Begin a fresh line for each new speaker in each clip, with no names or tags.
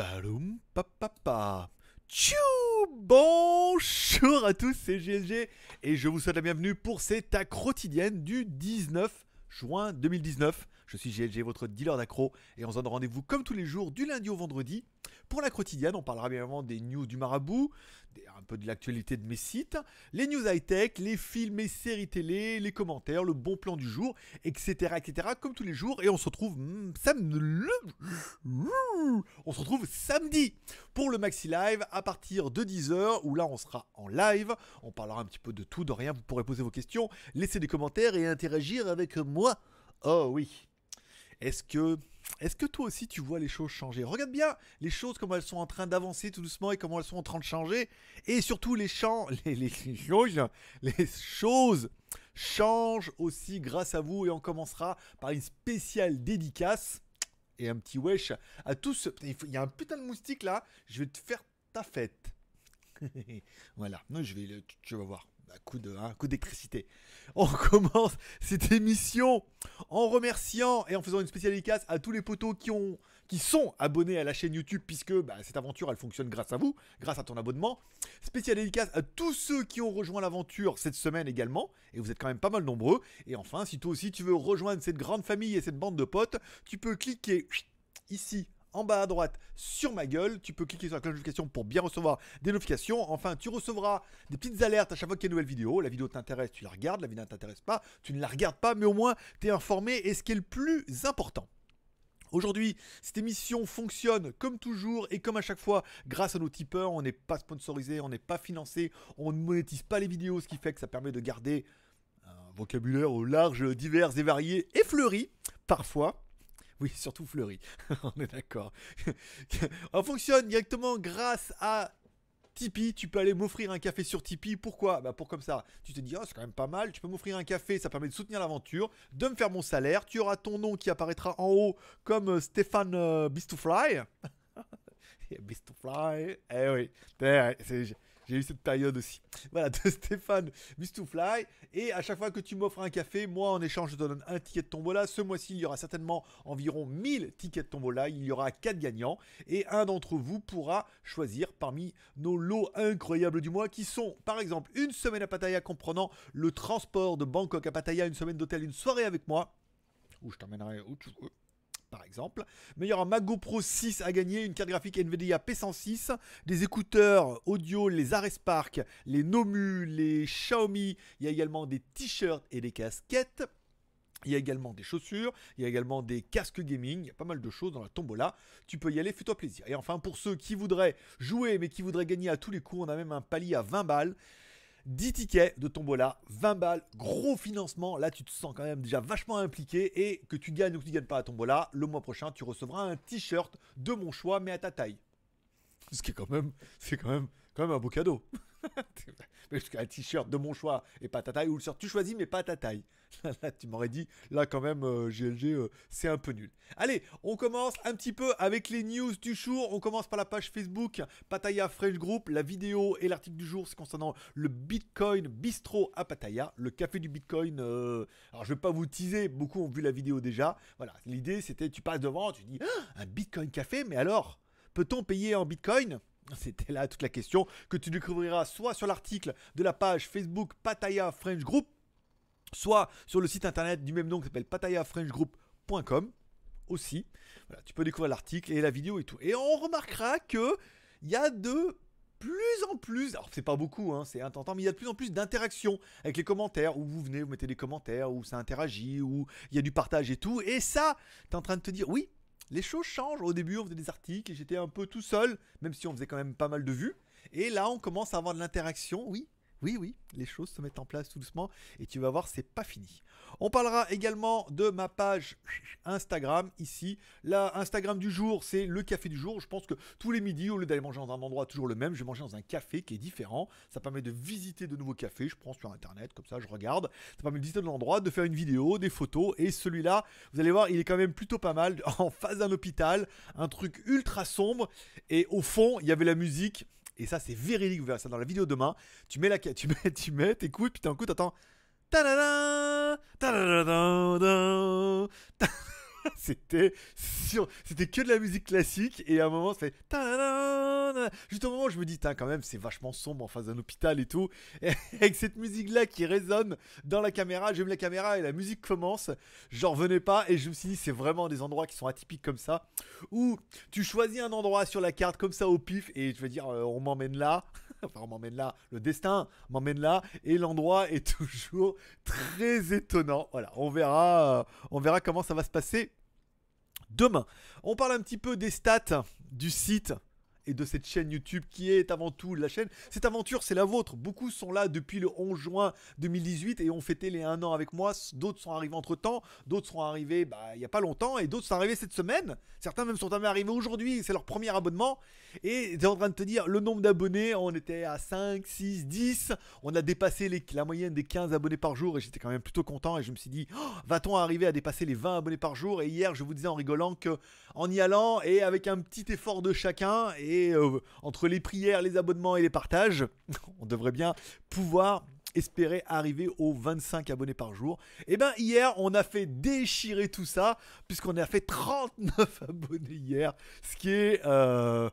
Baloum, papa. Tchou Bonjour à tous, c'est GLG et je vous souhaite la bienvenue pour cette quotidienne du 19 juin 2019. Je suis GLG, votre dealer d'accro, et on se donne rendez-vous comme tous les jours, du lundi au vendredi, pour la quotidienne. On parlera bien avant des news du marabout, un peu de l'actualité de mes sites, les news high-tech, les films et séries télé, les commentaires, le bon plan du jour, etc., etc., comme tous les jours. Et on se retrouve hmm, samedi. On se retrouve samedi pour le Maxi Live à partir de 10h, où là on sera en live. On parlera un petit peu de tout, de rien. Vous pourrez poser vos questions, laisser des commentaires et interagir avec moi. Oh oui. Est-ce que, est-ce que toi aussi tu vois les choses changer Regarde bien les choses comment elles sont en train d'avancer tout doucement et comment elles sont en train de changer. Et surtout les champs, les, choses, changent aussi grâce à vous. Et on commencera par une spéciale dédicace et un petit wesh à tous. Il, y a un putain de moustique là. Je vais te faire ta fête. voilà. Non, je vais, tu vas voir. Bah, coup de hein, coup d'électricité. On commence cette émission en remerciant et en faisant une spéciale dédicace à tous les poteaux qui ont qui sont abonnés à la chaîne YouTube puisque bah, cette aventure elle fonctionne grâce à vous, grâce à ton abonnement. Spéciale dédicace à tous ceux qui ont rejoint l'aventure cette semaine également et vous êtes quand même pas mal nombreux. Et enfin, si toi aussi tu veux rejoindre cette grande famille et cette bande de potes, tu peux cliquer ici en bas à droite sur ma gueule. Tu peux cliquer sur la cloche de notification pour bien recevoir des notifications. Enfin, tu recevras des petites alertes à chaque fois qu'il y a une nouvelle vidéo. La vidéo t'intéresse, tu la regardes. La vidéo ne t'intéresse pas, tu ne la regardes pas, mais au moins tu es informé. Et ce qui est le plus important, Aujourd'hui, cette émission fonctionne comme toujours et comme à chaque fois grâce à nos tipeurs. On n'est pas sponsorisé, on n'est pas financé, on ne monétise pas les vidéos, ce qui fait que ça permet de garder un vocabulaire au large, divers et varié et fleuri parfois. Oui, surtout Fleury. On est d'accord. On fonctionne directement grâce à Tipeee, tu peux aller m'offrir un café sur Tipeee. Pourquoi Bah pour comme ça, tu te dis oh, c'est quand même pas mal. Tu peux m'offrir un café, ça permet de soutenir l'aventure, de me faire mon salaire. Tu auras ton nom qui apparaîtra en haut comme euh, Stéphane euh, Bistoufly. Beast to Fly. Beast to Fly. Eh oui, eh j'ai eu cette période aussi. Voilà, de Stéphane Mistoufly. Et à chaque fois que tu m'offres un café, moi, en échange, je te donne un ticket de tombola. Ce mois-ci, il y aura certainement environ 1000 tickets de tombola. Il y aura 4 gagnants. Et un d'entre vous pourra choisir parmi nos lots incroyables du mois qui sont, par exemple, une semaine à Pattaya comprenant le transport de Bangkok à Pattaya, une semaine d'hôtel, une soirée avec moi où je t'emmènerai par exemple. Mais il y aura 6 à gagner, une carte graphique Nvidia P106, des écouteurs audio, les Arespark, les Nomu, les Xiaomi. Il y a également des t-shirts et des casquettes. Il y a également des chaussures, il y a également des casques gaming, il y a pas mal de choses dans la tombola. Tu peux y aller, fais-toi plaisir. Et enfin, pour ceux qui voudraient jouer mais qui voudraient gagner à tous les coups, on a même un palier à 20 balles. 10 tickets de tombola, 20 balles, gros financement. Là, tu te sens quand même déjà vachement impliqué et que tu gagnes ou que tu ne gagnes pas à tombola, le mois prochain, tu recevras un t-shirt de mon choix, mais à ta taille. Ce qui est quand même, c'est quand même, quand même un beau cadeau. un t-shirt de mon choix et pas ta taille, ou le sort tu choisis mais pas ta taille. là, tu m'aurais dit, là quand même, GLG, euh, euh, c'est un peu nul. Allez, on commence un petit peu avec les news du jour. On commence par la page Facebook Pataya Fresh Group. La vidéo et l'article du jour, c'est concernant le Bitcoin Bistro à Pataya, le café du Bitcoin. Euh, alors, je vais pas vous teaser, beaucoup ont vu la vidéo déjà. Voilà, l'idée c'était, tu passes devant, tu dis, ah, un Bitcoin café, mais alors, peut-on payer en Bitcoin C'était là toute la question que tu découvriras soit sur l'article de la page Facebook Pataya French Group, soit sur le site internet du même nom qui s'appelle patayafrenchgroup.com aussi. tu peux découvrir l'article et la vidéo et tout. Et on remarquera que il y a de plus en plus, alors c'est pas beaucoup, hein, c'est un mais il y a de plus en plus d'interactions avec les commentaires, où vous venez, vous mettez des commentaires, où ça interagit, où il y a du partage et tout. Et ça, tu es en train de te dire, oui, les choses changent. Au début, on faisait des articles et j'étais un peu tout seul, même si on faisait quand même pas mal de vues. Et là, on commence à avoir de l'interaction, oui, oui, oui, les choses se mettent en place tout doucement et tu vas voir, c'est pas fini. On parlera également de ma page Instagram ici. Là, Instagram du jour, c'est le café du jour. Je pense que tous les midis, au lieu d'aller manger dans un endroit toujours le même, je vais manger dans un café qui est différent. Ça permet de visiter de nouveaux cafés. Je prends sur internet, comme ça je regarde. Ça permet de visiter de l'endroit, de faire une vidéo, des photos. Et celui-là, vous allez voir, il est quand même plutôt pas mal en face d'un hôpital. Un truc ultra sombre. Et au fond, il y avait la musique. Et ça, c'est véridique, vous verrez ça dans la vidéo demain. Tu mets la tu mets, tu mets, t'écoutes, puis da coup, da c'était sur... c'était que de la musique classique et à un moment c'est juste au moment où je me dis quand même c'est vachement sombre en face d'un hôpital et tout avec cette musique là qui résonne dans la caméra j'aime la caméra et la musique commence j'en revenais pas et je me suis dit c'est vraiment des endroits qui sont atypiques comme ça où tu choisis un endroit sur la carte comme ça au pif et tu veux dire euh, on m'emmène là enfin, on m'emmène là, le destin m'emmène là, et l'endroit est toujours très étonnant. Voilà, on verra, euh, on verra comment ça va se passer demain. On parle un petit peu des stats du site et de cette chaîne YouTube qui est avant tout la chaîne. Cette aventure, c'est la vôtre. Beaucoup sont là depuis le 11 juin 2018 et ont fêté les 1 an avec moi. D'autres sont arrivés entre temps, d'autres sont arrivés bah, il n'y a pas longtemps et d'autres sont arrivés cette semaine. Certains même sont arrivés aujourd'hui, c'est leur premier abonnement. Et tu en train de te dire le nombre d'abonnés, on était à 5, 6, 10. On a dépassé la moyenne des 15 abonnés par jour et j'étais quand même plutôt content et je me suis dit, oh, va-t-on arriver à dépasser les 20 abonnés par jour Et hier, je vous disais en rigolant que en y allant et avec un petit effort de chacun et et euh, entre les prières, les abonnements et les partages, on devrait bien pouvoir espérer arriver aux 25 abonnés par jour. Et eh ben hier, on a fait déchirer tout ça puisqu'on a fait 39 abonnés hier, ce qui est euh,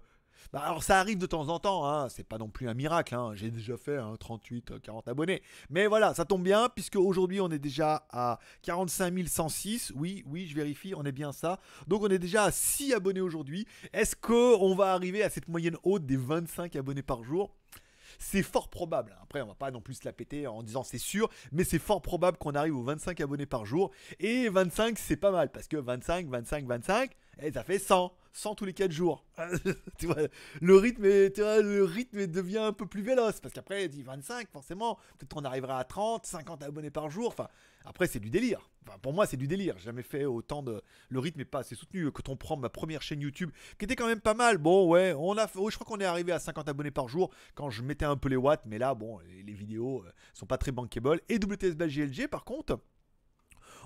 bah, alors ça arrive de temps en temps, hein. c'est pas non plus un miracle, hein. j'ai déjà fait 38, hein, 40 euh, abonnés. Mais voilà, ça tombe bien, puisque aujourd'hui on est déjà à 45 106, oui, oui, je vérifie, on est bien ça. Donc on est déjà à 6 abonnés aujourd'hui. Est-ce qu'on va arriver à cette moyenne haute des 25 abonnés par jour c'est fort probable. Après, on va pas non plus la péter en disant c'est sûr, mais c'est fort probable qu'on arrive aux 25 abonnés par jour. Et 25, c'est pas mal, parce que 25, 25, 25, ça fait 100. 100 tous les 4 jours. tu vois, le rythme, le rythme devient un peu plus véloce. Parce qu'après, 10, 25, forcément, peut-être qu'on arrivera à 30, 50 abonnés par jour. Enfin, après, c'est du délire. pour moi, c'est du délire. J'ai jamais fait autant de. Le rythme est pas assez soutenu. Quand on prend ma première chaîne YouTube, qui était quand même pas mal. Bon, ouais, on a. Oh, je crois qu'on est arrivé à 50 abonnés par jour quand je mettais un peu les watts. Mais là, bon, les vidéos euh, sont pas très bankable. Et WTSBLGLG par contre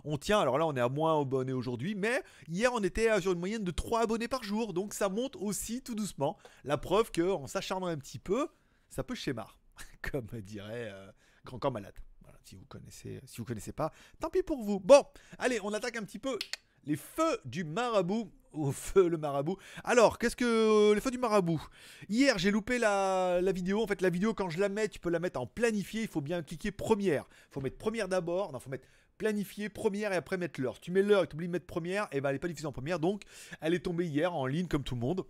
on tient. Alors là, on est à moins abonnés aujourd'hui, mais hier, on était sur une moyenne de 3 abonnés par jour. Donc ça monte aussi tout doucement. La preuve qu'en s'acharnant un petit peu, ça peut schémar, comme dirait euh, Grand Corps Malade. si vous connaissez, si vous connaissez pas, tant pis pour vous. Bon, allez, on attaque un petit peu les feux du marabout. Au feu le marabout. Alors, qu'est-ce que euh, les feux du marabout Hier, j'ai loupé la, vidéo. En fait, la vidéo, quand je la mets, tu peux la mettre en planifié. Il faut bien cliquer première. Il faut mettre première d'abord. Non, faut mettre planifier première et après mettre l'heure. tu mets l'heure et tu oublies de mettre première, et ben elle n'est pas diffusée en première, donc elle est tombée hier en ligne comme tout le monde.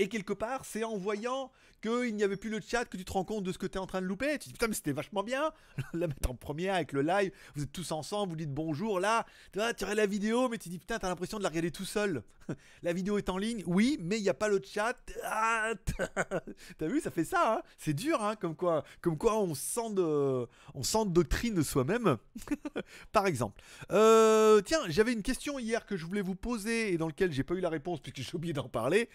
Et quelque part, c'est en voyant qu'il n'y avait plus le chat que tu te rends compte de ce que tu es en train de louper. Tu te dis putain, mais c'était vachement bien. la mettre en première avec le live, vous êtes tous ensemble, vous dites bonjour. Là, tu vois, tu regardes la vidéo, mais tu te dis putain, t'as l'impression de la regarder tout seul. la vidéo est en ligne, oui, mais il n'y a pas le chat. Ah, t'as vu, ça fait ça. Hein. c'est dur, hein, comme quoi, comme quoi on sent de, on sent de soi-même. Par exemple, euh, tiens, j'avais une question hier que je voulais vous poser et dans laquelle j'ai pas eu la réponse puisque j'ai oublié d'en parler.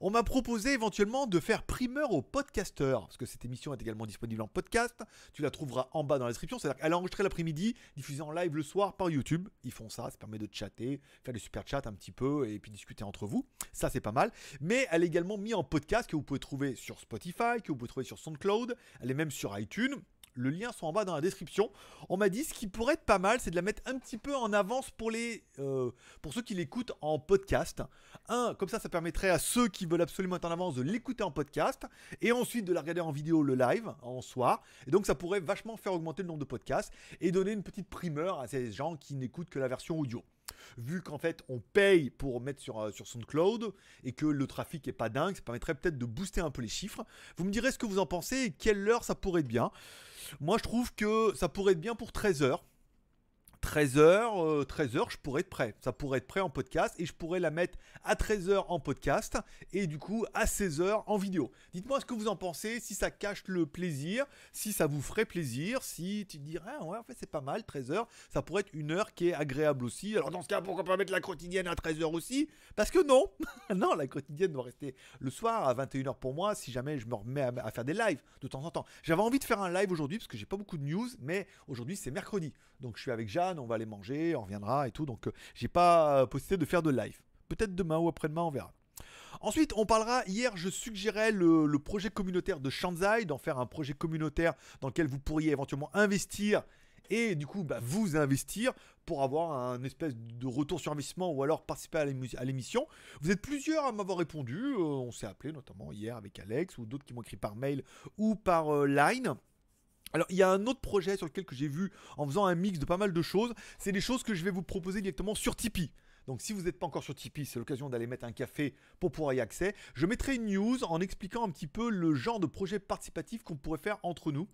On m'a proposer éventuellement de faire primeur aux podcasteurs, parce que cette émission est également disponible en podcast. Tu la trouveras en bas dans la description. C'est-à-dire qu'elle est enregistrée l'après-midi, diffusée en live le soir par YouTube. Ils font ça, ça permet de chatter, faire des super chats un petit peu et puis discuter entre vous. Ça, c'est pas mal. Mais elle est également mise en podcast que vous pouvez trouver sur Spotify, que vous pouvez trouver sur SoundCloud. Elle est même sur iTunes le lien sont en bas dans la description. On m'a dit ce qui pourrait être pas mal, c'est de la mettre un petit peu en avance pour, les, euh, pour ceux qui l'écoutent en podcast. Un, comme ça, ça permettrait à ceux qui veulent absolument être en avance de l'écouter en podcast et ensuite de la regarder en vidéo le live en soi. Et donc, ça pourrait vachement faire augmenter le nombre de podcasts et donner une petite primeur à ces gens qui n'écoutent que la version audio vu qu'en fait on paye pour mettre sur, euh, sur SoundCloud et que le trafic est pas dingue, ça permettrait peut-être de booster un peu les chiffres. Vous me direz ce que vous en pensez et quelle heure ça pourrait être bien. Moi je trouve que ça pourrait être bien pour 13 heures 13h, euh, 13h, je pourrais être prêt. Ça pourrait être prêt en podcast et je pourrais la mettre à 13h en podcast et du coup à 16h en vidéo. Dites-moi ce que vous en pensez, si ça cache le plaisir, si ça vous ferait plaisir, si tu dirais, ah ouais, en fait, c'est pas mal, 13h, ça pourrait être une heure qui est agréable aussi. Alors, dans ce cas, pourquoi pas mettre la quotidienne à 13h aussi Parce que non, non, la quotidienne doit rester le soir à 21h pour moi si jamais je me remets à, à faire des lives de temps en temps. J'avais envie de faire un live aujourd'hui parce que j'ai pas beaucoup de news, mais aujourd'hui c'est mercredi. Donc, je suis avec Jeanne on va aller manger, on reviendra et tout. Donc, euh, j'ai pas euh, possibilité de faire de live. Peut-être demain ou après-demain, on verra. Ensuite, on parlera, hier je suggérais le, projet communautaire de Shanzai, d'en faire un projet communautaire dans lequel vous pourriez éventuellement investir et du coup bah, vous investir pour avoir un espèce de retour sur investissement ou alors participer à l'émission. Vous êtes plusieurs à m'avoir répondu, euh, on s'est appelé notamment hier avec Alex ou d'autres qui m'ont écrit par mail ou par Line. Alors il y a un autre projet sur lequel que j'ai vu en faisant un mix de pas mal de choses, c'est des choses que je vais vous proposer directement sur Tipeee. Donc si vous n'êtes pas encore sur Tipeee, c'est l'occasion d'aller mettre un café pour pouvoir y accéder. Je mettrai une news en expliquant un petit peu le genre de projet participatif qu'on pourrait faire entre nous.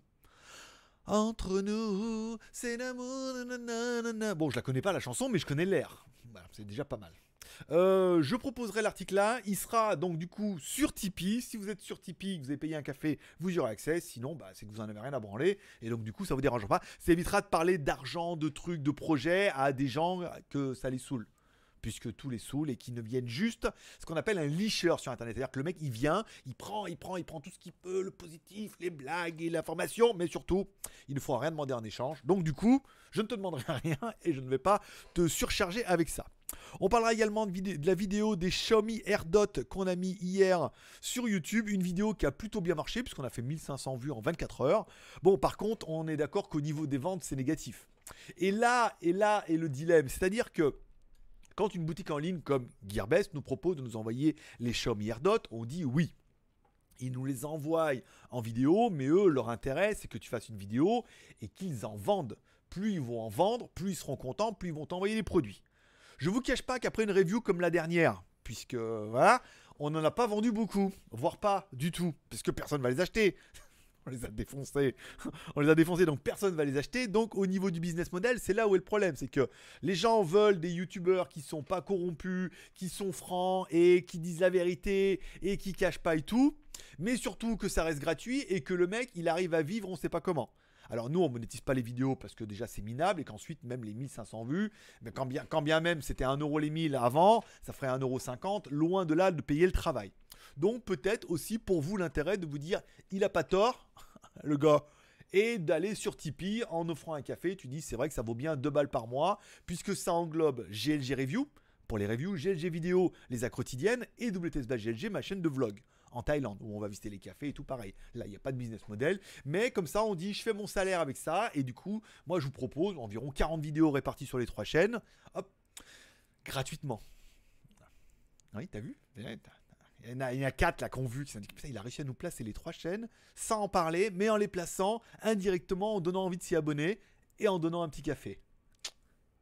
Entre nous, c'est l'amour. Bon, je la connais pas la chanson, mais je connais l'air. c'est déjà pas mal. Euh, je proposerai l'article là. Il sera donc du coup sur Tipeee. Si vous êtes sur Tipeee, vous avez payé un café, vous y aurez accès. Sinon, bah, c'est que vous en avez rien à branler. Et donc du coup, ça vous dérangera pas. Ça évitera de parler d'argent, de trucs, de projets à des gens que ça les saoule puisque tous les saoule et qui ne viennent juste ce qu'on appelle un licheur sur internet. C'est-à-dire que le mec il vient, il prend, il prend, il prend tout ce qu'il peut, le positif, les blagues et l'information, mais surtout, il ne fera rien demander en échange. Donc du coup, je ne te demanderai rien et je ne vais pas te surcharger avec ça. On parlera également de, la vidéo des Xiaomi AirDot qu'on a mis hier sur YouTube. Une vidéo qui a plutôt bien marché puisqu'on a fait 1500 vues en 24 heures. Bon, par contre, on est d'accord qu'au niveau des ventes, c'est négatif. Et là, et là est le dilemme. C'est-à-dire que quand une boutique en ligne comme Gearbest nous propose de nous envoyer les Xiaomi AirDot, on dit oui. Ils nous les envoient en vidéo, mais eux, leur intérêt, c'est que tu fasses une vidéo et qu'ils en vendent. Plus ils vont en vendre, plus ils seront contents, plus ils vont t'envoyer des produits. Je vous cache pas qu'après une review comme la dernière, puisque voilà, on n'en a pas vendu beaucoup, voire pas du tout, puisque personne ne va les acheter. on les a défoncés. on les a défoncés, donc personne ne va les acheter. Donc au niveau du business model, c'est là où est le problème. C'est que les gens veulent des youtubeurs qui sont pas corrompus, qui sont francs et qui disent la vérité et qui cachent pas et tout. Mais surtout que ça reste gratuit et que le mec, il arrive à vivre on sait pas comment. Alors nous, on monétise pas les vidéos parce que déjà c'est minable et qu'ensuite même les 1500 vues, mais quand bien, même c'était 1 euro les 1000 avant, ça ferait 1 euro loin de là de payer le travail. Donc peut-être aussi pour vous l'intérêt de vous dire, il a pas tort, le gars et d'aller sur Tipeee en offrant un café. Tu dis, c'est vrai que ça vaut bien 2 balles par mois, puisque ça englobe GLG Review, pour les reviews, GLG Vidéo, les quotidiennes et WTS ma chaîne de vlog en Thaïlande, où on va visiter les cafés et tout pareil. Là, il n'y a pas de business model. Mais comme ça, on dit, je fais mon salaire avec ça. Et du coup, moi, je vous propose environ 40 vidéos réparties sur les trois chaînes. Hop, gratuitement. Ah oui, t'as vu eh, il y, en a, quatre là qu'on vu qui il a réussi à nous placer les trois chaînes sans en parler mais en les plaçant indirectement en donnant envie de s'y abonner et en donnant un petit café.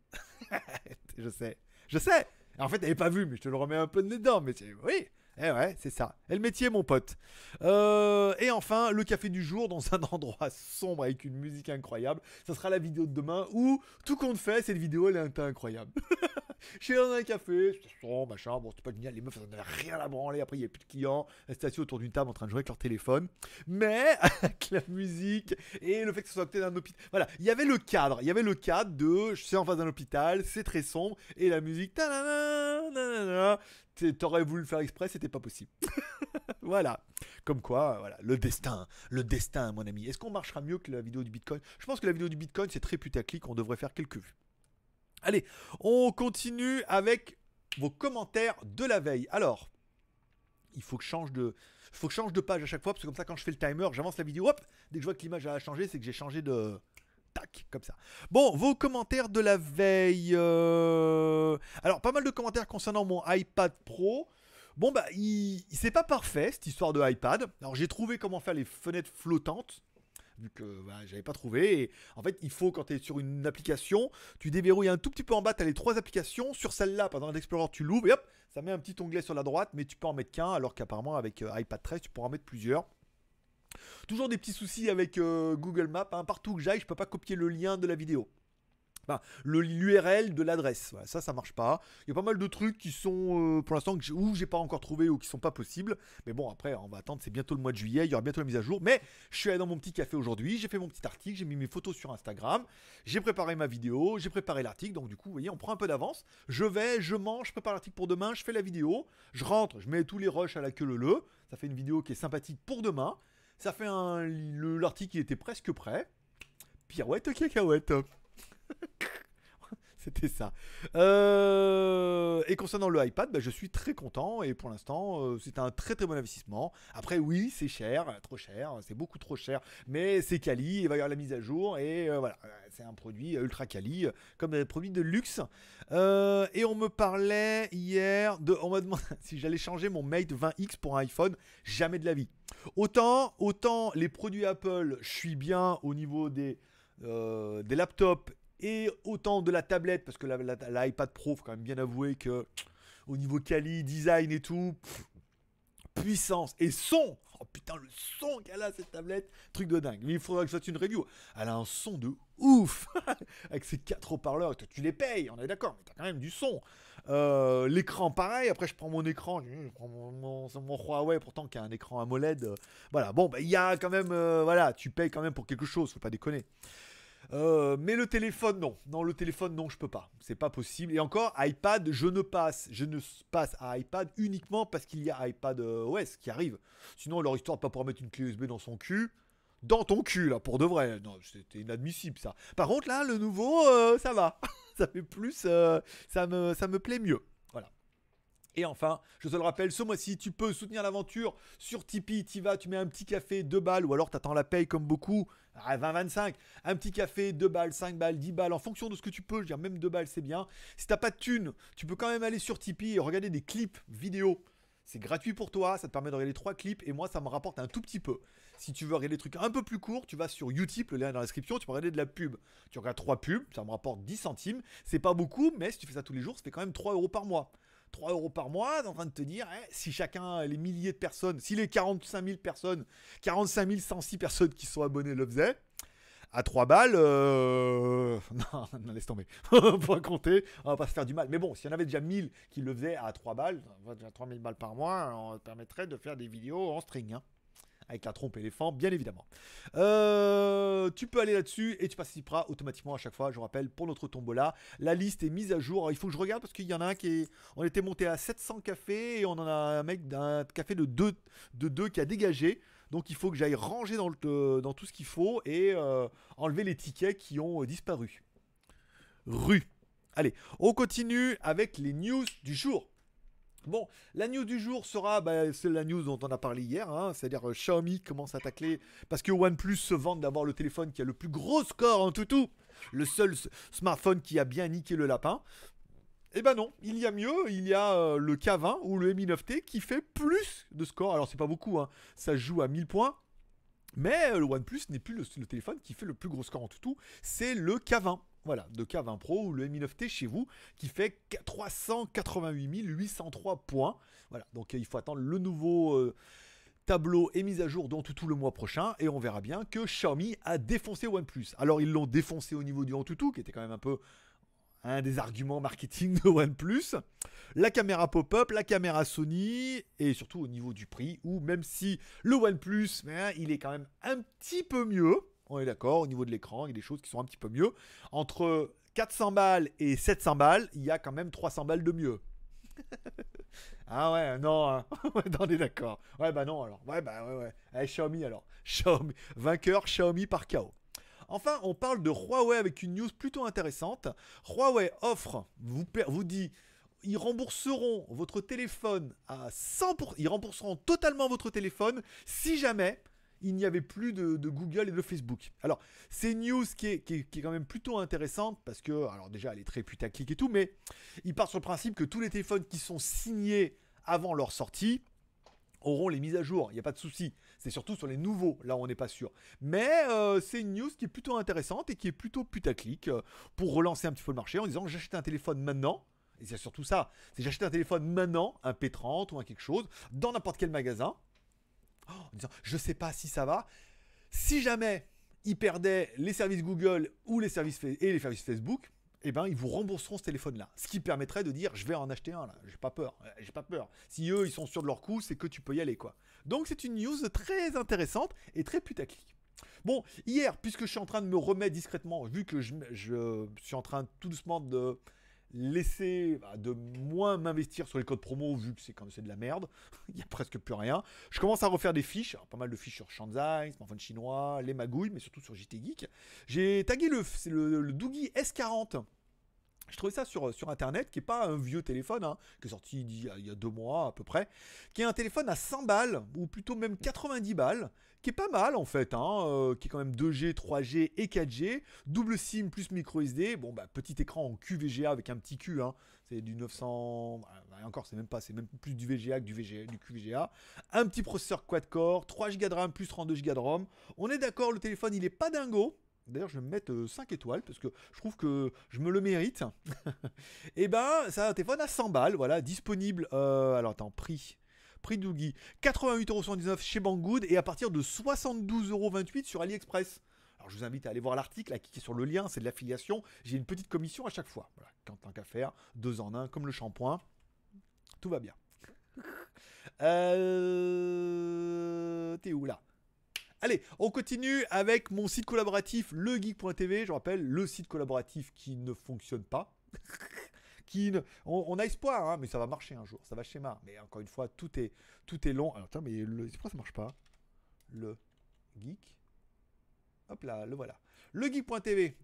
je sais, je sais. En fait, t'avais pas vu, mais je te le remets un peu de dedans. Mais oui, eh ouais, c'est ça. Et le métier, mon pote. Euh, et enfin, le café du jour dans un endroit sombre avec une musique incroyable. Ça sera la vidéo de demain où, tout compte fait, cette vidéo, elle est un incroyable. je suis dans un café, sombre, machin, bon, c'était pas génial, les meufs, n'avaient rien à branler, après, il n'y avait plus de clients, elles étaient autour d'une table en train de jouer avec leur téléphone, mais avec la musique et le fait que ce soit côté d'un hôpital, voilà, il y avait le cadre, il y avait le cadre de, je suis en face d'un hôpital, c'est très sombre, et la musique, t'aurais voulu le faire exprès, c'était pas possible. voilà. Comme quoi, voilà, le destin, le destin, mon ami. Est-ce qu'on marchera mieux que la vidéo du Bitcoin Je pense que la vidéo du Bitcoin, c'est très putaclic, on devrait faire quelques vues. Allez, on continue avec vos commentaires de la veille. Alors, il faut que je change de, page à chaque fois parce que comme ça, quand je fais le timer, j'avance la vidéo. Hop, dès que je vois que l'image a changé, c'est que j'ai changé de tac, comme ça. Bon, vos commentaires de la veille. Euh, alors, pas mal de commentaires concernant mon iPad Pro. Bon, bah, il... c'est pas parfait cette histoire de iPad. Alors, j'ai trouvé comment faire les fenêtres flottantes vu que je bah, j'avais pas trouvé. Et en fait, il faut, quand tu es sur une application, tu déverrouilles un tout petit peu en bas, tu as les trois applications. Sur celle-là, pendant l'Explorer, tu l'ouvres et hop, ça met un petit onglet sur la droite, mais tu peux en mettre qu'un, alors qu'apparemment, avec euh, iPad 13, tu pourras en mettre plusieurs. Toujours des petits soucis avec euh, Google Maps. Hein. Partout que j'aille, je peux pas copier le lien de la vidéo le l'URL de l'adresse. Voilà, ça, ça marche pas. Il y a pas mal de trucs qui sont, euh, pour l'instant, où j'ai pas encore trouvé ou qui sont pas possibles. Mais bon, après, on va attendre. C'est bientôt le mois de juillet. Il y aura bientôt la mise à jour. Mais je suis allé dans mon petit café aujourd'hui. J'ai fait mon petit article. J'ai mis mes photos sur Instagram. J'ai préparé ma vidéo. J'ai préparé l'article. Donc, du coup, vous voyez, on prend un peu d'avance. Je vais, je mange, je prépare l'article pour demain. Je fais la vidéo. Je rentre. Je mets tous les rushs à la queue le le. Ça fait une vidéo qui est sympathique pour demain. Ça fait un. L'article, qui était presque prêt. Pirouette, cacahuète. C'était ça. Euh, et concernant le iPad, bah, je suis très content et pour l'instant, euh, c'est un très très bon investissement. Après, oui, c'est cher, trop cher, c'est beaucoup trop cher, mais c'est quali, il va y avoir la mise à jour et euh, voilà, c'est un produit ultra quali, comme des produits de luxe. et on me parlait hier de. On m'a demandé si j'allais changer mon Mate 20X pour un iPhone, jamais de la vie. Autant, autant les produits Apple, je suis bien au niveau des. des laptops et autant de la tablette, parce que la, Pro, Pro, faut quand même bien avouer que au niveau quali, design et tout, puissance et son. Oh putain, le son qu'elle a cette tablette, truc de dingue. Mais il faudra que ce soit une review. Elle a un son de ouf avec ses quatre haut-parleurs. Tu les payes, on est d'accord, mais t'as quand même du son. Euh, l'écran, pareil. Après, je prends mon écran, je prends mon, Huawei, pourtant qui a un écran AMOLED. Voilà, bon, bah il y a quand même, euh, voilà, tu payes quand même pour quelque chose, faut pas déconner. Euh, mais le téléphone, non. Non, le téléphone, non, je peux pas. C'est pas possible. Et encore, iPad, je ne passe, je ne passe à iPad uniquement parce qu'il y a iPad euh, OS qui arrive. Sinon, leur histoire de pas pouvoir mettre une clé USB dans son cul. Dans ton cul, là, pour de vrai. Non, c'était inadmissible, ça. Par contre, là, le nouveau, euh, ça va. ça fait plus. ça, ça me plaît mieux. Et enfin, je te le rappelle, ce mois-ci, tu peux soutenir l'aventure sur Tipeee. Tu vas, tu mets un petit café, deux balles, ou alors tu attends la paye comme beaucoup, 20-25. Ah, un petit café, 2 balles, 5 balles, 10 balles, en fonction de ce que tu peux. Je veux dire, même 2 balles, c'est bien. Si n'as pas de thunes, tu peux quand même aller sur Tipeee et regarder des clips vidéo. C'est gratuit pour toi, ça te permet de regarder trois clips et moi ça me rapporte un tout petit peu. Si tu veux regarder des trucs un peu plus courts, tu vas sur Utip, le lien est dans la description, tu peux regarder de la pub. Tu regardes trois pubs, ça me rapporte 10 centimes. C'est pas beaucoup, mais si tu fais ça tous les jours, ça fait quand même 3 euros par mois. 3 euros par mois, en train de te dire, eh, si chacun, les milliers de personnes, si les 45 000 personnes, 45 106 personnes qui sont abonnées le faisaient, à 3 balles, euh, non, laisse tomber. Pour compter, on va pas se faire du mal. Mais bon, s'il y en avait déjà 1000 qui le faisaient à 3 balles, 3 000 balles par mois, on permettrait de faire des vidéos en string. Hein avec la trompe éléphant, bien évidemment. Euh, tu peux aller là-dessus et tu participeras automatiquement à chaque fois, je rappelle, pour notre tombola. La liste est mise à jour. il faut que je regarde parce qu'il y en a un qui est. On était monté à 700 cafés et on en a un mec d'un café de 2 de deux qui a dégagé. Donc il faut que j'aille ranger dans, euh, tout ce qu'il faut et euh, enlever les tickets qui ont disparu. Rue. Allez, on continue avec les news du jour. Bon, la news du jour sera, bah, c'est la news dont on a parlé hier, hein, c'est-à-dire euh, Xiaomi commence à tacler parce que OnePlus se vante d'avoir le téléphone qui a le plus gros score en tout tout, le seul smartphone qui a bien niqué le lapin. Eh ben non, il y a mieux, il y a euh, le K20 ou le Mi 9T qui fait plus de score. Alors c'est pas beaucoup, hein, ça joue à 1000 points, mais euh, le OnePlus n'est plus le, téléphone qui fait le plus gros score en tout, c'est le K20. Voilà, de K20 Pro ou le Mi9T chez vous, qui fait 388 803 points. Voilà, donc euh, il faut attendre le nouveau euh, tableau et mise à jour dans le mois prochain et on verra bien que Xiaomi a défoncé OnePlus. Alors ils l'ont défoncé au niveau du Antutu qui était quand même un peu un hein, des arguments marketing de OnePlus, la caméra pop-up, la caméra Sony, et surtout au niveau du prix, où même si le OnePlus, hein, il est quand même un petit peu mieux, on est d'accord, au niveau de l'écran, il y a des choses qui sont un petit peu mieux, entre 400 balles et 700 balles, il y a quand même 300 balles de mieux. ah hein. ouais, non, on est d'accord. Ouais, bah non, alors. Ouais, bah ouais, ouais. Allez, eh, Xiaomi, alors. Xiaomi, vainqueur Xiaomi par chaos. Enfin, on parle de Huawei avec une news plutôt intéressante. Huawei offre, vous, vous dit, ils rembourseront votre téléphone à 100%, ils rembourseront totalement votre téléphone si jamais il n'y avait plus de, Google et de Facebook. Alors, c'est une news qui est, quand même plutôt intéressante parce que, alors déjà, elle est très putaclic et tout, mais il part sur le principe que tous les téléphones qui sont signés avant leur sortie auront les mises à jour, il n'y a pas de souci. C'est surtout sur les nouveaux, là on n'est pas sûr. Mais euh, c'est une news qui est plutôt intéressante et qui est plutôt putaclic euh, pour relancer un petit peu le marché en disant j'achète un téléphone maintenant. Et c'est surtout ça, c'est j'achète un téléphone maintenant, un P30 ou un quelque chose, dans n'importe quel magasin, oh, en disant je sais pas si ça va. Si jamais ils perdaient les services Google ou les services et les services Facebook, eh ben, ils vous rembourseront ce téléphone-là. Ce qui permettrait de dire, je vais en acheter un, là. J'ai pas peur. J'ai pas peur. Si eux, ils sont sûrs de leur coût, c'est que tu peux y aller, quoi. Donc c'est une news très intéressante et très putaclic. Bon, hier, puisque je suis en train de me remettre discrètement, vu que je, suis en train tout doucement de laisser, bah, de moins m'investir sur les codes promo, vu que c'est quand c'est de la merde, il n'y a presque plus rien. Je commence à refaire des fiches, pas mal de fiches sur Shanzai, smartphone chinois, les magouilles, mais surtout sur JT Geek. J'ai tagué le, le, le Doogie S40 je trouvais ça sur, sur internet, qui n'est pas un vieux téléphone, hein, qui est sorti il y, a, deux mois à peu près, qui est un téléphone à 100 balles, ou plutôt même 90 balles, qui est pas mal en fait, hein, euh, qui est quand même 2G, 3G et 4G, double SIM plus micro SD, bon bah petit écran en QVGA avec un petit Q, hein, c'est du 900, bah, encore c'est même pas, c'est même plus du VGA que du, VGA, du QVGA, un petit processeur quad-core, 3Go de RAM plus 32Go de ROM, on est d'accord, le téléphone il est pas dingo, D'ailleurs, je vais me mettre 5 euh, étoiles parce que je trouve que je me le mérite. et eh ben, c'est un téléphone à 100 balles, voilà, disponible. Euh, alors, attends, prix. Prix Dougie, 88,79€ chez Banggood et à partir de 72,28€ sur AliExpress. Alors, je vous invite à aller voir l'article, à cliquer sur le lien, c'est de l'affiliation. J'ai une petite commission à chaque fois. Voilà, quand tant qu'à faire, deux en un, comme le shampoing. Tout va bien. Euh, t'es où là Allez, on continue avec mon site collaboratif, legeek.tv. Je rappelle, le site collaboratif qui ne fonctionne pas. qui ne... on, a espoir, hein, mais ça va marcher un jour. Ça va schéma. Mais encore une fois, tout est, tout est long. attends, mais le, pourquoi ça marche pas Le geek. Hop là, le voilà. Legeek.tv.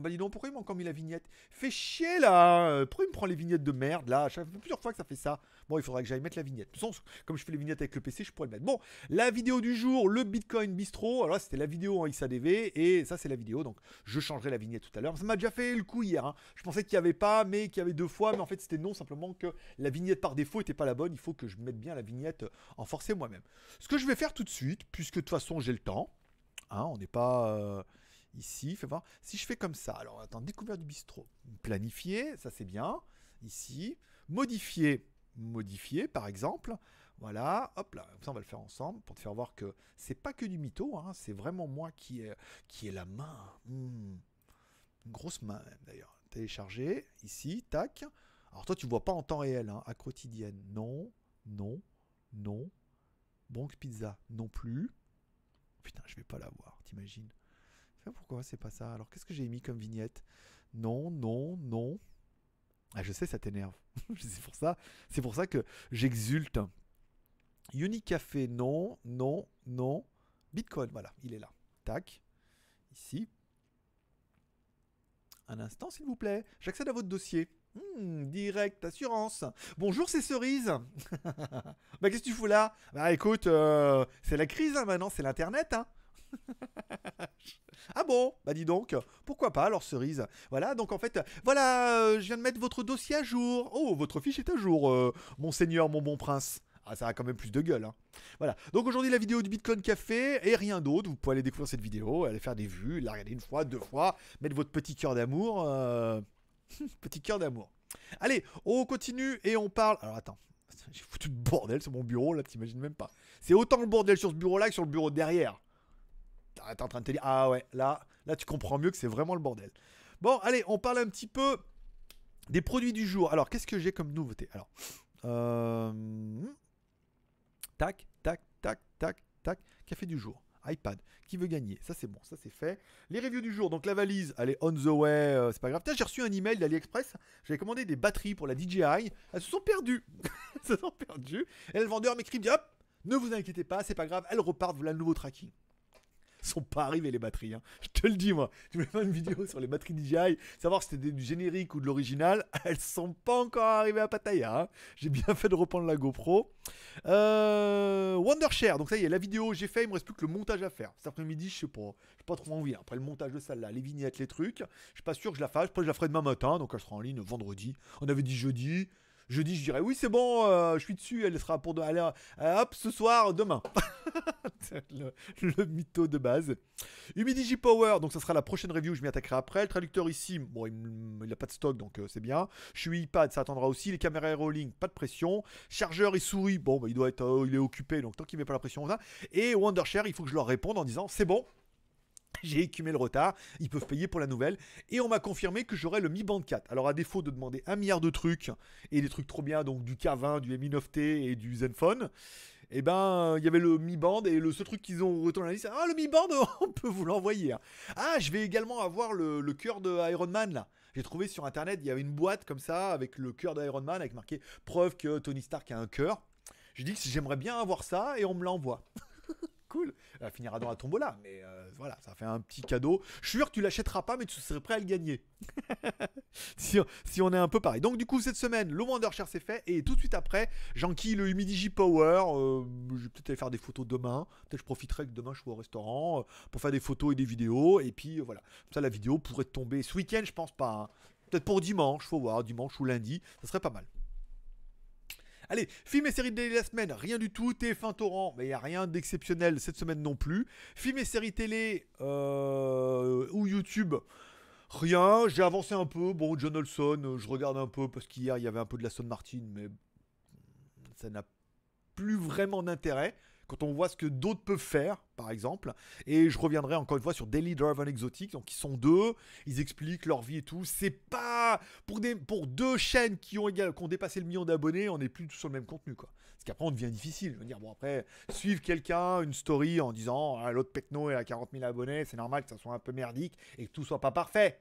Bah dis non pourquoi il m'a encore mis la vignette Fais chier là hein. Pourquoi il me prend les vignettes de merde là Ça fait plusieurs fois que ça fait ça. Bon, il faudrait que j'aille mettre la vignette. De toute façon, comme je fais les vignettes avec le PC, je pourrais le mettre. Bon, la vidéo du jour, le Bitcoin Bistro. Alors c'était la vidéo en XADV et ça c'est la vidéo. Donc je changerai la vignette tout à l'heure. Ça m'a déjà fait le coup hier. Hein. Je pensais qu'il n'y avait pas, mais qu'il y avait deux fois. Mais en fait c'était non, simplement que la vignette par défaut n'était pas la bonne. Il faut que je mette bien la vignette en forcé moi-même. Ce que je vais faire tout de suite, puisque de toute façon j'ai le temps. Hein, on n'est pas... Euh, Ici, fais voir. Si je fais comme ça, alors attends, découvert du bistrot. Planifier, ça c'est bien. Ici, modifier, modifier par exemple. Voilà, hop là, ça on va le faire ensemble pour te faire voir que c'est pas que du mytho, hein. c'est vraiment moi qui ai, qui la main. Hmm. Une grosse main d'ailleurs. Télécharger, ici, tac. Alors toi tu vois pas en temps réel, hein. à quotidienne. Non, non, non. Bonk Pizza non plus. Putain, je vais pas la voir, t'imagines pourquoi c'est pas ça Alors qu'est-ce que j'ai mis comme vignette Non, non, non. Ah, je sais, ça t'énerve. c'est pour ça. C'est pour ça que j'exulte. Unicafé, non, non, non. Bitcoin, voilà, il est là. Tac. Ici. Un instant, s'il vous plaît. J'accède à votre dossier. Hmm, direct, assurance. Bonjour, c'est Cerise. bah, qu'est-ce que tu fous là Bah, écoute, euh, c'est la crise hein, maintenant, c'est l'internet. Hein. ah bon Bah dis donc, pourquoi pas alors cerise Voilà, donc en fait, voilà, euh, je viens de mettre votre dossier à jour. Oh, votre fiche est à jour, euh, monseigneur, mon bon prince. Ah, ça a quand même plus de gueule. Hein. Voilà. Donc aujourd'hui, la vidéo du Bitcoin Café et rien d'autre. Vous pouvez aller découvrir cette vidéo, aller faire des vues, la regarder une fois, deux fois, mettre votre petit cœur d'amour. Euh, petit cœur d'amour. Allez, on continue et on parle. Alors attends, j'ai foutu le bordel sur mon bureau là, t'imagines même pas. C'est autant le bordel sur ce bureau là que sur le bureau derrière t'es en train de te dire, ah ouais, là, là tu comprends mieux que c'est vraiment le bordel. Bon, allez, on parle un petit peu des produits du jour. Alors, qu'est-ce que j'ai comme nouveauté Alors, euh, tac, tac, tac, tac, tac, café du jour iPad. Qui veut gagner Ça, c'est bon, ça, c'est fait. Les reviews du jour. Donc, la valise, elle est on the way. Euh, c'est pas grave. Tiens, j'ai reçu un email d'AliExpress. J'avais commandé des batteries pour la DJI. Elles se sont perdues. elles se sont perdues. Et le vendeur m'écrit dit Hop, ne vous inquiétez pas, c'est pas grave. Elles repartent. Voilà le nouveau tracking. sont pas arrivées, les batteries. Hein. Je te le dis moi. tu voulais faire une vidéo sur les batteries DJI, savoir si c'était du générique ou de l'original. Elles sont pas encore arrivées à Pattaya. Hein. J'ai bien fait de reprendre la GoPro. Euh, Wondershare. Donc ça y est, la vidéo j'ai fait. Il me reste plus que le montage à faire. Cet après-midi, je sais pas. Je pas trop envie. Après le montage de ça là, les vignettes, les trucs. Je suis pas sûr que je la fasse. que je la ferai demain matin. Donc elle sera en ligne vendredi. On avait dit jeudi. Jeudi, je dirais oui, c'est bon, euh, je suis dessus, elle sera pour aller euh, hop, ce soir, demain. le, mytho de base. Humidigi Power, donc ça sera la prochaine review, je m'y attaquerai après. Le traducteur ici, bon, il n'a pas de stock, donc euh, c'est bien. Je suis iPad, ça attendra aussi. Les caméras et rolling, pas de pression. Chargeur et souris, bon, bah, il doit être, il est occupé, donc tant qu'il met pas la pression, ça. Et Wondershare, il faut que je leur réponde en disant c'est bon, j'ai écumé le retard, ils peuvent payer pour la nouvelle. Et on m'a confirmé que j'aurais le Mi Band 4. Alors à défaut de demander un milliard de trucs, et des trucs trop bien, donc du K20, du Mi9T et du Zenfone, eh ben il y avait le Mi Band et le ce truc qu'ils ont retourné la liste, ah le Mi Band, on peut vous l'envoyer. Hein. Ah, je vais également avoir le, cœur de Iron Man là. J'ai trouvé sur internet, il y avait une boîte comme ça avec le cœur d'Iron Man avec marqué preuve que Tony Stark a un cœur. J'ai dit que j'aimerais bien avoir ça et on me l'envoie. cool. Elle finira dans la tombola, mais euh, voilà, ça fait un petit cadeau. Je suis sûr que tu l'achèteras pas, mais tu serais prêt à le gagner. si, on est un peu pareil. Donc du coup, cette semaine, le Wonder Cher c'est fait, et tout de suite après, Janky, le Humidigi Power, euh, je vais peut-être aller faire des photos demain, peut-être que je profiterai que demain je suis au restaurant euh, pour faire des photos et des vidéos, et puis voilà, ça la vidéo pourrait tomber ce week-end, je pense pas, hein. peut-être pour dimanche, faut voir, dimanche ou lundi, ça serait pas mal. Allez, film et série de la semaine, rien du tout, TF1 Torrent, mais il n'y a rien d'exceptionnel cette semaine non plus. Film et série télé euh, ou YouTube. Rien, j'ai avancé un peu. Bon, John Olson, euh, je regarde un peu parce qu'hier il y avait un peu de la Son Martin, mais ça n'a plus vraiment d'intérêt quand on voit ce que d'autres peuvent faire, par exemple. Et je reviendrai encore une fois sur Daily Driven Exotic. Donc, ils sont deux, ils expliquent leur vie et tout. C'est pas. Pour, des, pour deux chaînes qui ont, égal, qui dépassé le million d'abonnés, on n'est plus tout sur le même contenu, quoi. Parce qu'après, on devient difficile. Je dire, bon, après, suivre quelqu'un, une story en disant ah, l'autre Pecno est à 40 000 abonnés, c'est normal que ça soit un peu merdique et que tout soit pas parfait.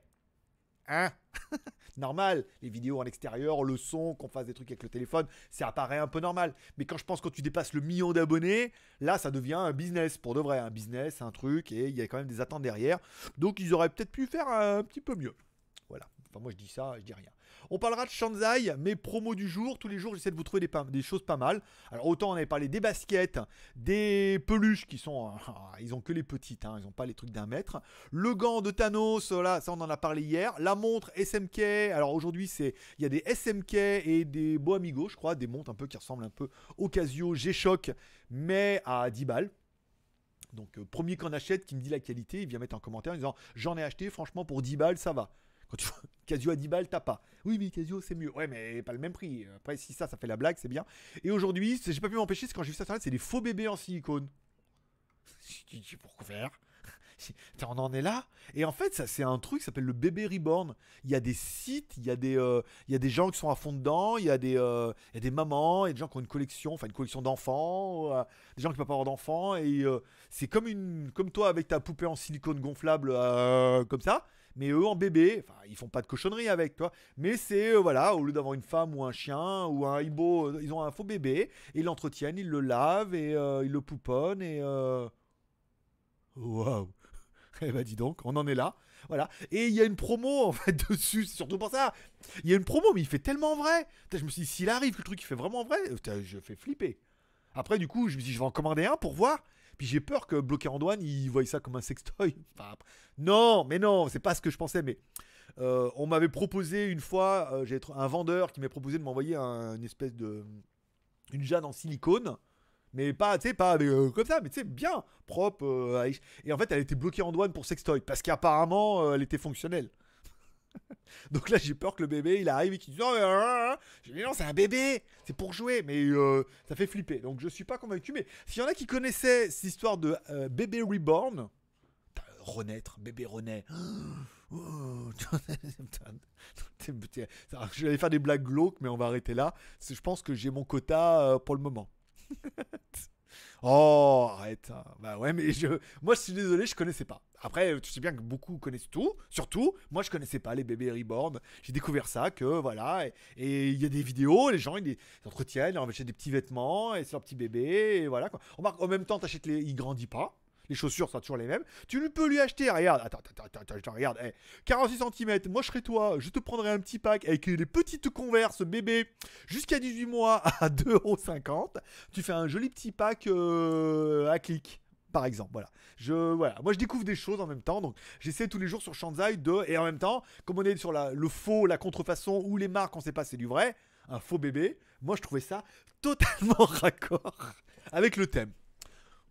Hein Normal, les vidéos en extérieur, le son, qu'on fasse des trucs avec le téléphone, ça apparaît un peu normal. Mais quand je pense que tu dépasses le million d'abonnés, là ça devient un business pour de vrai, un business, un truc, et il y a quand même des attentes derrière. Donc ils auraient peut-être pu faire un petit peu mieux. Voilà. Enfin, moi, je dis ça, je dis rien. On parlera de Shanzai, mes promos du jour. Tous les jours, j'essaie de vous trouver des, choses pas mal. Alors, autant on avait parlé des baskets, des peluches qui sont. ils ont que les petites, hein. ils n'ont pas les trucs d'un mètre. Le gant de Thanos, là, ça, on en a parlé hier. La montre SMK. Alors, aujourd'hui, c'est il y a des SMK et des Boamigo, je crois, des montres un peu qui ressemblent un peu au Casio G-Shock, mais à 10 balles. Donc, euh, premier qu'on achète qui me dit la qualité, il vient mettre en commentaire en disant J'en ai acheté, franchement, pour 10 balles, ça va. Quand tu vois Casio à 10 balles, t'as pas. Oui, mais Casio, c'est mieux. Ouais, mais pas le même prix. Après, si ça, ça fait la blague, c'est bien. Et aujourd'hui, j'ai pas pu m'empêcher, c'est quand j'ai vu ça sur c'est des faux bébés en silicone. Pourquoi faire on en est là et en fait ça c'est un truc qui s'appelle le bébé reborn il y a des sites il y a des euh, il y des gens qui sont à fond dedans il y a des euh, des mamans il y a des gens qui ont une collection enfin une collection d'enfants euh, des gens qui peuvent pas avoir d'enfants et c'est comme une comme toi avec ta poupée en silicone gonflable comme ça mais eux en bébé, enfin ils font pas de cochonnerie avec toi, mais c'est euh, voilà, au lieu d'avoir une femme ou un chien ou un hibo, euh, ils ont un faux bébé, ils l'entretiennent, ils le lavent et euh, ils le pouponnent et waouh. Wow. Eh ben dis donc, on en est là. Voilà. Et il y a une promo en fait dessus, surtout pour ça. Il y a une promo, mais il fait tellement vrai. je me suis dit, s'il arrive que le truc il fait vraiment vrai, je fais flipper. Après, du coup, je me suis dit, je vais en commander un pour voir. Puis j'ai peur que bloqué en douane, il voyait ça comme un sextoy. non, mais non, c'est pas ce que je pensais, mais. Euh, on m'avait proposé une fois, j'ai euh, j'ai un vendeur qui m'a proposé de m'envoyer une espèce de. une jade en silicone. Mais pas, tu sais, pas euh, comme ça, mais tu sais, bien, propre. et en fait, elle était bloquée en douane pour sextoy, parce qu'apparemment, elle était fonctionnelle. Donc là, j'ai peur que le bébé, il arrive et qu'il dise Non oh, oh, oh, non, c'est un bébé, c'est pour jouer, mais euh, ça fait flipper. Donc je suis pas convaincu. Mais s'il y en a qui connaissaient cette histoire de euh, bébé reborn, renaître, bébé renaît. je vais faire des blagues glauques, mais on va arrêter là. Je pense que j'ai mon quota euh, pour le moment. Oh, arrête. Hein. Bah ouais, mais moi, je suis désolé, je connaissais pas. Après, tu sais bien que beaucoup connaissent tout, surtout, moi, je connaissais pas les bébés reborn. J'ai découvert ça, que voilà. Et il y a des vidéos, les gens, ils entretiennent, ils achètent des petits vêtements, et c'est leur petit bébé, et voilà quoi. Remarque, en même temps, t'achètes les. Il grandit pas les chaussures sont toujours les mêmes. Tu peux lui acheter, regarde, attends, attends, attends, attends regarde, 46 eh, cm, moi je serai toi, je te prendrai un petit pack avec les petites converses bébé jusqu'à 18 mois à 2,50€. Tu fais un joli petit pack euh, à clic par exemple. Voilà. Je, voilà. Moi, je découvre des choses en même temps. Donc, j'essaie tous les jours sur Shanzai de. Et en même temps, comme on est sur le faux, la contrefaçon ou les marques, on ne sait pas c'est du vrai, un faux bébé. Moi, je trouvais ça totalement raccord avec le thème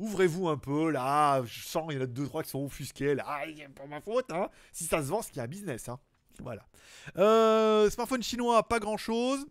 ouvrez-vous un peu, là, je sens, il y en a deux, trois qui sont offusqués, là, ah, pas ma faute, hein. Si ça se vend, c'est qu'il y a un business, hein. Voilà. Euh, smartphone chinois, pas grand-chose.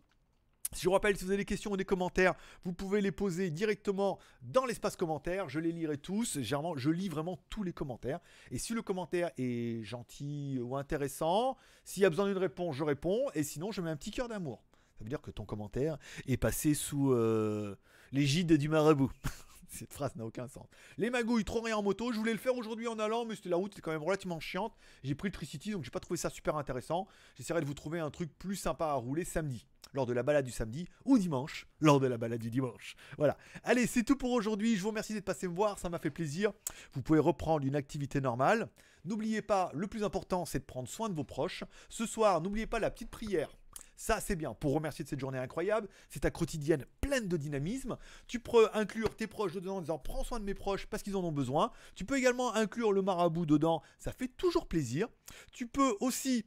Si je vous rappelle, si vous avez des questions ou des commentaires, vous pouvez les poser directement dans l'espace commentaire. Je les lirai tous. Généralement, je lis vraiment tous les commentaires. Et si le commentaire est gentil ou intéressant, s'il y a besoin d'une réponse, je réponds. Et sinon, je mets un petit cœur d'amour. Ça veut dire que ton commentaire est passé sous euh, l'égide du marabout. Cette phrase n'a aucun sens. Les magouilles, trop rien en moto. Je voulais le faire aujourd'hui en allant, mais c'était la route, c'était quand même relativement chiante. J'ai pris le Tricity, donc j'ai pas trouvé ça super intéressant. J'essaierai de vous trouver un truc plus sympa à rouler samedi, lors de la balade du samedi, ou dimanche, lors de la balade du dimanche. Voilà. Allez, c'est tout pour aujourd'hui. Je vous remercie d'être passé me voir, ça m'a fait plaisir. Vous pouvez reprendre une activité normale. N'oubliez pas, le plus important, c'est de prendre soin de vos proches. Ce soir, n'oubliez pas la petite prière ça, c'est bien. Pour remercier de cette journée incroyable, c'est ta quotidienne pleine de dynamisme. Tu peux inclure tes proches dedans en disant prends soin de mes proches parce qu'ils en ont besoin. Tu peux également inclure le marabout dedans. Ça fait toujours plaisir. Tu peux aussi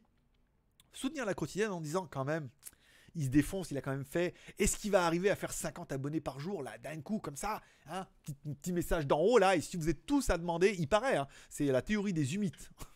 soutenir la quotidienne en disant quand même il se défonce, il a quand même fait. Est-ce qu'il va arriver à faire 50 abonnés par jour, là, d'un coup, comme ça Un hein? petit, message d'en haut, là. Et si vous êtes tous à demander, il paraît, hein, c'est la théorie des humites.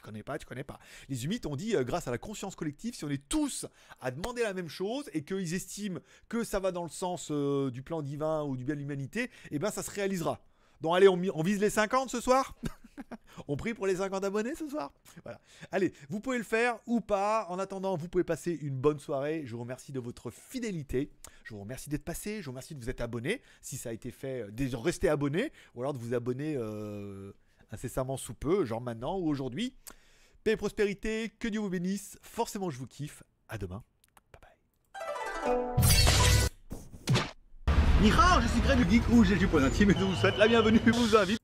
tu connais pas, tu connais pas. Les humites ont dit, euh, grâce à la conscience collective, si on est tous à demander la même chose et qu'ils estiment que ça va dans le sens euh, du plan divin ou du bien de l'humanité, eh ben ça se réalisera. Donc allez, on, vise les 50 ce soir On prie pour les 50 abonnés ce soir Voilà. Allez, vous pouvez le faire ou pas. En attendant, vous pouvez passer une bonne soirée. Je vous remercie de votre fidélité. Je vous remercie d'être passé. Je vous remercie de vous être abonné. Si ça a été fait, euh, de rester abonné. Ou alors de vous abonner incessamment sous peu, genre maintenant ou aujourd'hui. Paix et prospérité, que Dieu vous bénisse, forcément je vous kiffe, à demain, bye bye. Mira, je suis très du Geek ou j'ai du point intime et je vous souhaite la bienvenue. et vous invite